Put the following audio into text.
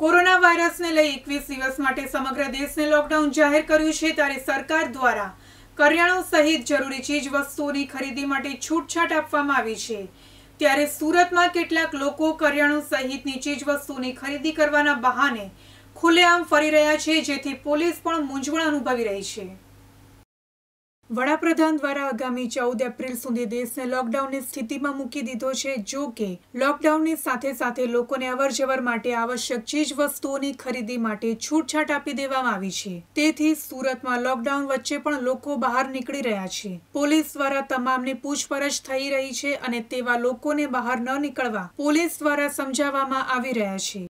corona વાયરસને લઈ એકવીસ દિવસ માટે સમગ્ર દેશને લોકડાઉન જાહેર કર્યું છે ત્યારે સરકાર દ્વારા કરિયાણું સહિત જરૂરી ચીજ વસ્તુઓની ખરીદી માટે છૂટછાટ આપવામાં આવી છે ત્યારે સુરતમાં કેટલાક લોકો કરિયાણું સહિતની ચીજ વસ્તુની ખરીદી કરવાના બહાને ખુલ્લેઆમ ફરી રહ્યા છે જેથી પોલીસ પણ મૂંઝવણ અનુભવી રહી છે વડાપ્રધાન દ્વારા આગામી ચૌદ એપ્રિલ સુધી દેશને લોકડાઉનની સ્થિતિમાં મૂકી દીધો છે જો કે લોકડાઉનની સાથે સાથે લોકોને અવરજવર માટે આવશ્યક ચીજ વસ્તુઓની ખરીદી માટે છૂટછાટ આપી દેવામાં આવી છે તેથી સુરતમાં લોકડાઉન વચ્ચે પણ લોકો બહાર નીકળી રહ્યા છે પોલીસ દ્વારા તમામની પૂછપરછ થઈ રહી છે અને તેવા લોકોને બહાર ન નીકળવા પોલીસ દ્વારા સમજાવવામાં આવી રહ્યા છે